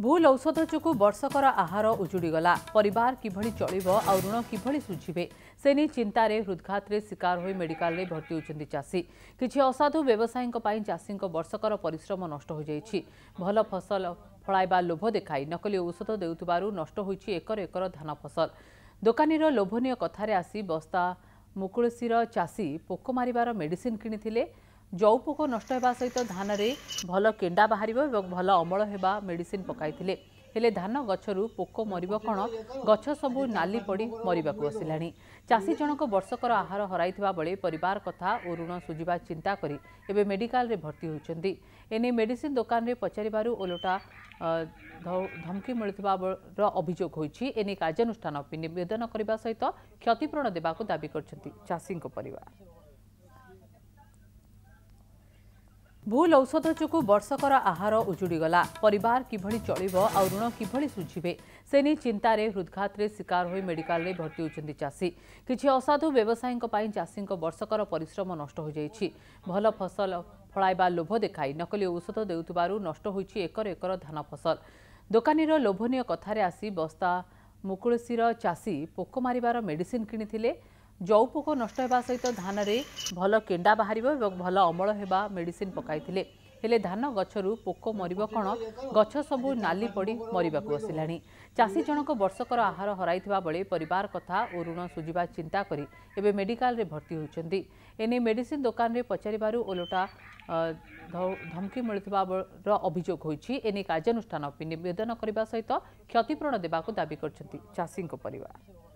भुल् औषध जु बर्षकर आहार उजुडी गला किभली ऋण गलाभ चल्यो आउँ कभरि सुझिवेस चिन्तै हृद्घात शारेडिकल भर्ती हुन्छ चासी कि असाधु व्यवसायी चासीको वर्षकर परिश्रम नष्ट हुन्छ भल फसल फल लोभ देखा नकली औषध देउब्यु नष्टर एकर एकर धान फसल दोकाी र लोभन कथ्य आसि बस्ता मुकुसी र चासी पोक मार मेडिसन किनि ଯୌ ପୋକ ନଷ୍ଟ ହେବା ସହିତ ଧାନରେ ଭଲ କେଣ୍ଡା ବାହାରିବ ଏବଂ ଭଲ ଅମଳ ହେବା ମେଡ଼ିସିନ ପକାଇଥିଲେ ହେଲେ ଧାନ ଗଛରୁ ପୋକ ମରିବ କ'ଣ ଗଛ ସବୁ ନାଲି ପଡ଼ି ମରିବାକୁ ବସିଲାଣି ଚାଷୀ ଜଣକ ବର୍ଷକର ଆହାର ହରାଇଥିବା ବେଳେ ପରିବାର କଥା ଓ ଋଣ ଶୁଝିବା ଚିନ୍ତା କରି ଏବେ ମେଡ଼ିକାଲରେ ଭର୍ତ୍ତି ହୋଇଛନ୍ତି ଏନେଇ ମେଡ଼ିସିନ ଦୋକାନରେ ପଚାରିବାରୁ ଓଲଟା ଧମକି ମିଳୁଥିବାର ଅଭିଯୋଗ ହୋଇଛି ଏନେଇ କାର୍ଯ୍ୟାନୁଷ୍ଠାନ ନିବେଦନ କରିବା ସହିତ କ୍ଷତିପୂରଣ ଦେବାକୁ ଦାବି କରିଛନ୍ତି ଚାଷୀଙ୍କ ପରିବାର ଭୁଲ ଔଷଧ ଯୋଗୁଁ ବର୍ଷକର ଆହାର ଉଜୁଡ଼ିଗଲା ପରିବାର କିଭଳି ଚଳିବ ଆଉ ଋଣ କିଭଳି ଶୁଝିବେ ସେ ନେଇ ଚିନ୍ତାରେ ହୃଦଘାତରେ ଶିକାର ହୋଇ ମେଡିକାଲରେ ଭର୍ତ୍ତି ହୋଇଛନ୍ତି ଚାଷୀ କିଛି ଅସାଧୁ ବ୍ୟବସାୟୀଙ୍କ ପାଇଁ ଚାଷୀଙ୍କ ବର୍ଷକର ପରିଶ୍ରମ ନଷ୍ଟ ହୋଇଯାଇଛି ଭଲ ଫସଲ ଫଳାଇବା ଲୋଭ ଦେଖାଇ ନକଲି ଔଷଧ ଦେଉଥିବାରୁ ନଷ୍ଟ ହୋଇଛି ଏକର ଏକର ଧାନ ଫସଲ ଦୋକାନୀର ଲୋଭନୀୟ କଥାରେ ଆସି ବସ୍ତା ମୁକୁଳସିର ଚାଷୀ ପୋକ ମାରିବାର ମେଡିସିନ୍ କିଣିଥିଲେ ଜଉ ପୋକ ନଷ୍ଟ ହେବା ସହିତ ଧାନରେ ଭଲ କେଣ୍ଡା ବାହାରିବ ଏବଂ ଭଲ ଅମଳ ହେବା ମେଡିସିନ୍ ପକାଇଥିଲେ ହେଲେ ଧାନ ଗଛରୁ ପୋକ ମରିବ କ'ଣ ଗଛ ସବୁ ନାଲି ପଡ଼ି ମରିବାକୁ ବସିଲାଣି ଚାଷୀ ଜଣକ ବର୍ଷକର ଆହାର ହରାଇଥିବା ବେଳେ ପରିବାର କଥା ଓ ଋଣ ଶୁଝିବା ଚିନ୍ତା କରି ଏବେ ମେଡିକାଲରେ ଭର୍ତ୍ତି ହୋଇଛନ୍ତି ଏନେଇ ମେଡିସିନ୍ ଦୋକାନରେ ପଚାରିବାରୁ ଓଲଟା ଧମକି ମିଳୁଥିବାର ଅଭିଯୋଗ ହୋଇଛି ଏନେଇ କାର୍ଯ୍ୟାନୁଷ୍ଠାନ ନିବେଦନ କରିବା ସହିତ କ୍ଷତିପୂରଣ ଦେବାକୁ ଦାବି କରିଛନ୍ତି ଚାଷୀଙ୍କ ପରିବାର